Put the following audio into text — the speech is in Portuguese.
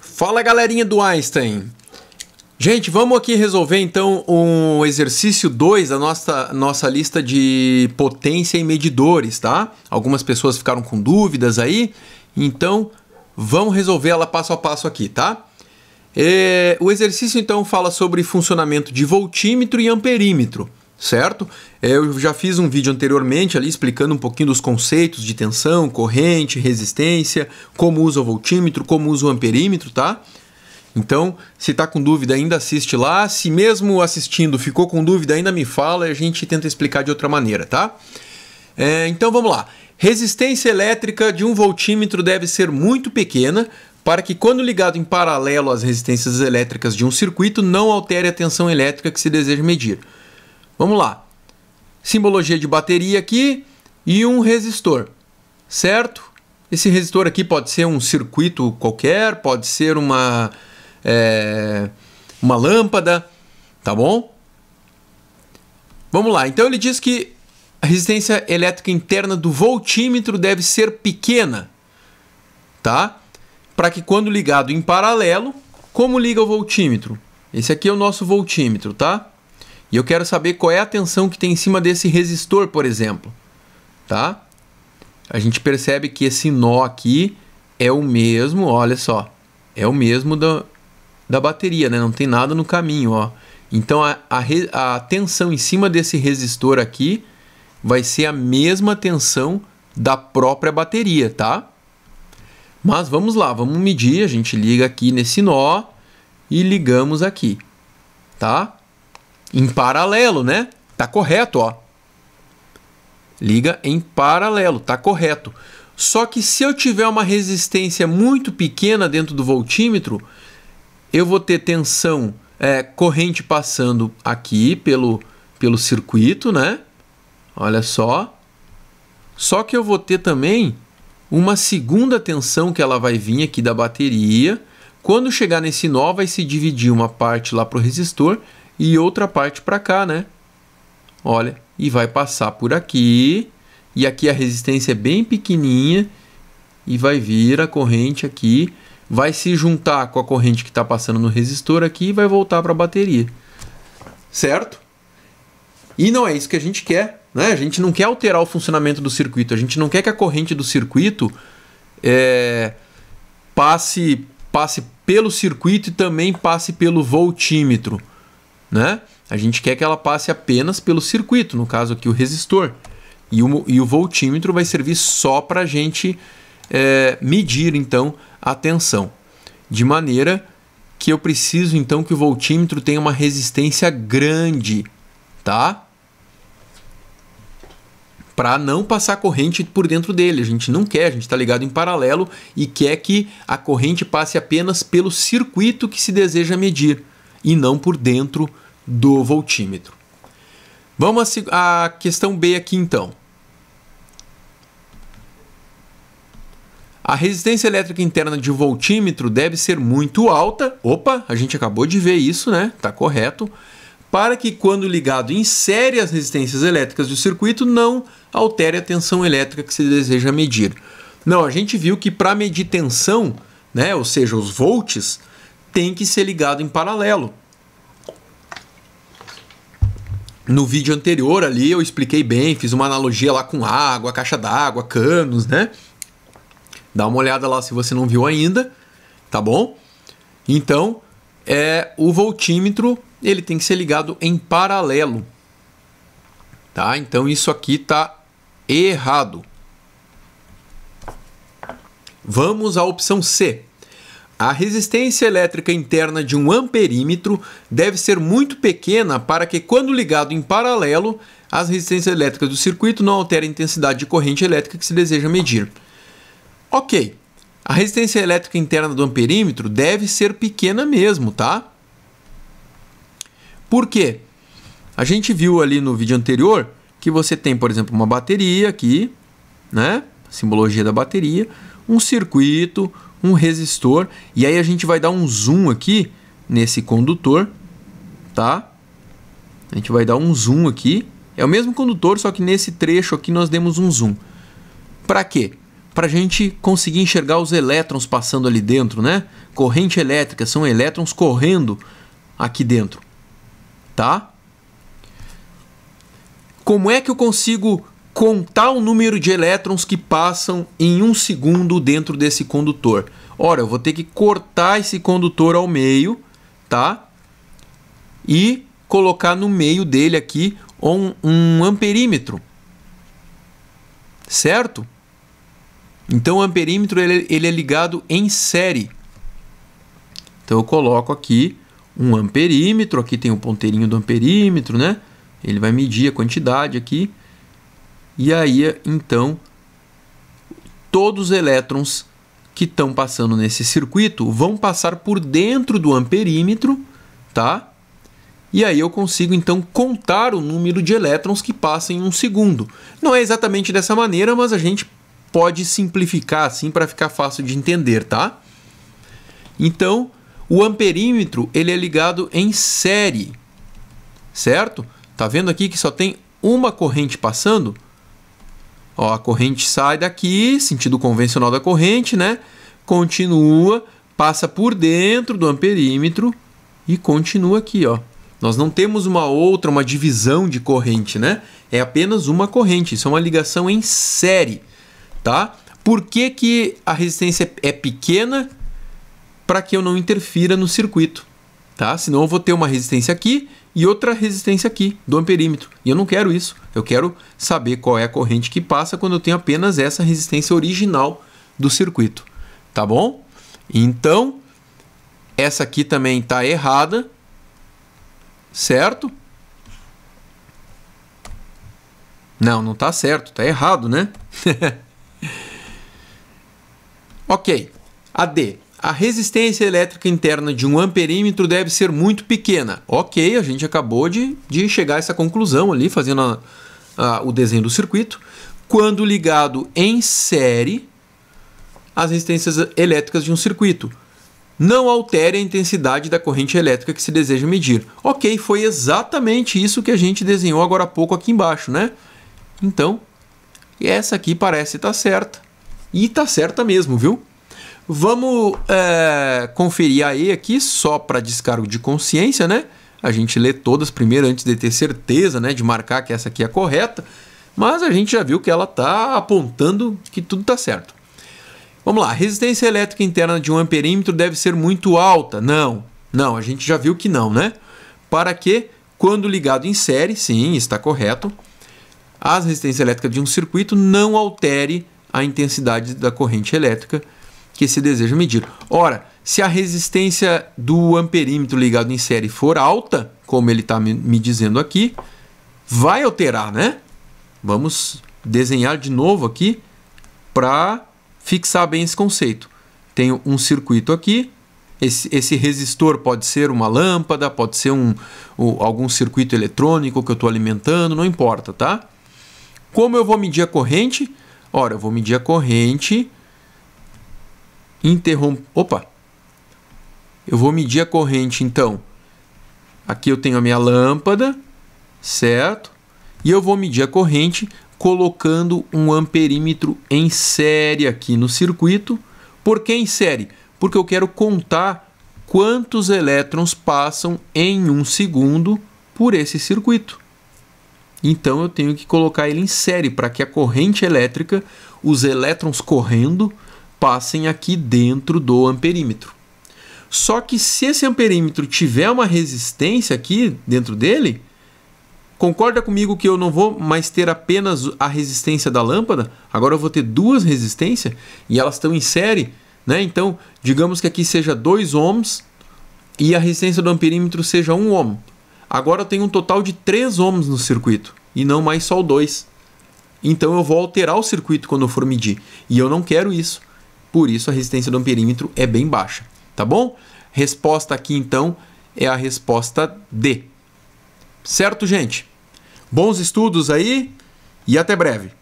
Fala galerinha do Einstein! Gente, vamos aqui resolver então um exercício 2 da nossa, nossa lista de potência e medidores, tá? Algumas pessoas ficaram com dúvidas aí, então vamos resolver ela passo a passo aqui, tá? É, o exercício então fala sobre funcionamento de voltímetro e amperímetro certo? É, eu já fiz um vídeo anteriormente ali explicando um pouquinho dos conceitos de tensão, corrente, resistência, como usa o voltímetro, como usa o amperímetro, tá? Então, se está com dúvida ainda assiste lá, se mesmo assistindo ficou com dúvida ainda me fala e a gente tenta explicar de outra maneira, tá? É, então vamos lá. Resistência elétrica de um voltímetro deve ser muito pequena para que, quando ligado em paralelo às resistências elétricas de um circuito, não altere a tensão elétrica que se deseja medir. Vamos lá. Simbologia de bateria aqui e um resistor, certo? Esse resistor aqui pode ser um circuito qualquer, pode ser uma, é, uma lâmpada, tá bom? Vamos lá, então ele diz que a resistência elétrica interna do voltímetro deve ser pequena, tá? Para que quando ligado em paralelo, como liga o voltímetro? Esse aqui é o nosso voltímetro, tá? E eu quero saber qual é a tensão que tem em cima desse resistor, por exemplo. Tá? A gente percebe que esse nó aqui é o mesmo, olha só. É o mesmo da, da bateria, né? Não tem nada no caminho, ó. Então a, a, a tensão em cima desse resistor aqui vai ser a mesma tensão da própria bateria, tá? Mas vamos lá, vamos medir. A gente liga aqui nesse nó e ligamos aqui, tá? em paralelo, né? Tá correto, ó. Liga em paralelo, tá correto. Só que se eu tiver uma resistência muito pequena dentro do voltímetro, eu vou ter tensão, é, corrente passando aqui pelo, pelo circuito, né? Olha só. Só que eu vou ter também uma segunda tensão que ela vai vir aqui da bateria. Quando chegar nesse nó, vai se dividir uma parte lá para o resistor e outra parte para cá, né? Olha, e vai passar por aqui. E aqui a resistência é bem pequenininha e vai vir a corrente aqui, vai se juntar com a corrente que está passando no resistor aqui e vai voltar para a bateria. Certo? E não é isso que a gente quer, né? A gente não quer alterar o funcionamento do circuito, a gente não quer que a corrente do circuito é, passe, passe pelo circuito e também passe pelo voltímetro né? A gente quer que ela passe apenas pelo circuito, no caso aqui o resistor. E o, e o voltímetro vai servir só para a gente é, medir então a tensão. De maneira que eu preciso então que o voltímetro tenha uma resistência grande, tá? Para não passar corrente por dentro dele. A gente não quer, a gente está ligado em paralelo e quer que a corrente passe apenas pelo circuito que se deseja medir e não por dentro do voltímetro. Vamos à questão B aqui então. A resistência elétrica interna de voltímetro deve ser muito alta. Opa, a gente acabou de ver isso, né? Tá correto. Para que quando ligado em série as resistências elétricas do circuito não altere a tensão elétrica que se deseja medir. Não, a gente viu que para medir tensão, né, ou seja, os volts, tem que ser ligado em paralelo. No vídeo anterior ali eu expliquei bem, fiz uma analogia lá com água, caixa d'água, canos, né? Dá uma olhada lá se você não viu ainda, tá bom? Então, é o voltímetro, ele tem que ser ligado em paralelo. Tá? Então isso aqui tá errado. Vamos à opção C. A resistência elétrica interna de um amperímetro deve ser muito pequena para que, quando ligado em paralelo, as resistências elétricas do circuito não alterem a intensidade de corrente elétrica que se deseja medir. Ok, a resistência elétrica interna do amperímetro deve ser pequena mesmo, tá? Por quê? A gente viu ali no vídeo anterior que você tem, por exemplo, uma bateria aqui, né? Simbologia da bateria, um circuito, um resistor. E aí a gente vai dar um zoom aqui nesse condutor, tá? A gente vai dar um zoom aqui. É o mesmo condutor, só que nesse trecho aqui nós demos um zoom. Para quê? Para a gente conseguir enxergar os elétrons passando ali dentro, né? Corrente elétrica, são elétrons correndo aqui dentro, tá? Como é que eu consigo contar o número de elétrons que passam em um segundo dentro desse condutor. Ora, eu vou ter que cortar esse condutor ao meio, tá? E colocar no meio dele aqui um, um amperímetro, certo? Então o amperímetro ele, ele é ligado em série. Então eu coloco aqui um amperímetro, aqui tem o um ponteirinho do amperímetro, né? Ele vai medir a quantidade aqui e aí, então, todos os elétrons que estão passando nesse circuito vão passar por dentro do amperímetro, tá? E aí eu consigo então contar o número de elétrons que passam em um segundo. Não é exatamente dessa maneira, mas a gente pode simplificar assim para ficar fácil de entender, tá? Então, o amperímetro ele é ligado em série, certo? Tá vendo aqui que só tem uma corrente passando? Ó, a corrente sai daqui, sentido convencional da corrente, né? Continua, passa por dentro do amperímetro e continua aqui, ó. Nós não temos uma outra, uma divisão de corrente, né? É apenas uma corrente, isso é uma ligação em série, tá? Por que, que a resistência é pequena? Para que eu não interfira no circuito, tá? Senão eu vou ter uma resistência aqui e outra resistência aqui do amperímetro. E eu não quero isso. Eu quero saber qual é a corrente que passa quando eu tenho apenas essa resistência original do circuito, tá bom? Então, essa aqui também está errada, certo? Não, não está certo, está errado, né? ok, a D. A resistência elétrica interna de um amperímetro deve ser muito pequena. Ok, a gente acabou de, de chegar a essa conclusão ali, fazendo a, ah, o desenho do circuito. Quando ligado em série, as resistências elétricas de um circuito. Não altere a intensidade da corrente elétrica que se deseja medir. Ok, foi exatamente isso que a gente desenhou agora há pouco aqui embaixo, né? Então, essa aqui parece estar tá certa. E está certa mesmo, viu? Vamos é, conferir a E aqui, só para descargo de consciência, né? a gente lê todas primeiro antes de ter certeza, né, de marcar que essa aqui é correta, mas a gente já viu que ela está apontando que tudo está certo. Vamos lá, a resistência elétrica interna de um amperímetro deve ser muito alta. Não, não, a gente já viu que não, né? Para que, quando ligado em série, sim, está correto, a resistência elétrica de um circuito não altere a intensidade da corrente elétrica que se deseja medir. Ora, se a resistência do amperímetro ligado em série for alta, como ele está me dizendo aqui, vai alterar, né? Vamos desenhar de novo aqui para fixar bem esse conceito. Tenho um circuito aqui, esse, esse, resistor pode ser uma lâmpada, pode ser um, um algum circuito eletrônico que eu estou alimentando, não importa, tá? Como eu vou medir a corrente? Ora, eu vou medir a corrente interrom... Opa! Eu vou medir a corrente, então. Aqui eu tenho a minha lâmpada, certo? E eu vou medir a corrente colocando um amperímetro em série aqui no circuito. Por que em série? Porque eu quero contar quantos elétrons passam em um segundo por esse circuito. Então eu tenho que colocar ele em série para que a corrente elétrica, os elétrons correndo, passem aqui dentro do amperímetro. Só que se esse amperímetro tiver uma resistência aqui dentro dele, concorda comigo que eu não vou mais ter apenas a resistência da lâmpada, agora eu vou ter duas resistências e elas estão em série, né? Então, digamos que aqui seja 2 ohms e a resistência do amperímetro seja 1 um ohm. Agora eu tenho um total de 3 ohms no circuito e não mais só o 2. Então eu vou alterar o circuito quando eu for medir e eu não quero isso. Por isso a resistência do amperímetro é bem baixa tá bom? Resposta aqui então é a resposta D. Certo, gente? Bons estudos aí e até breve.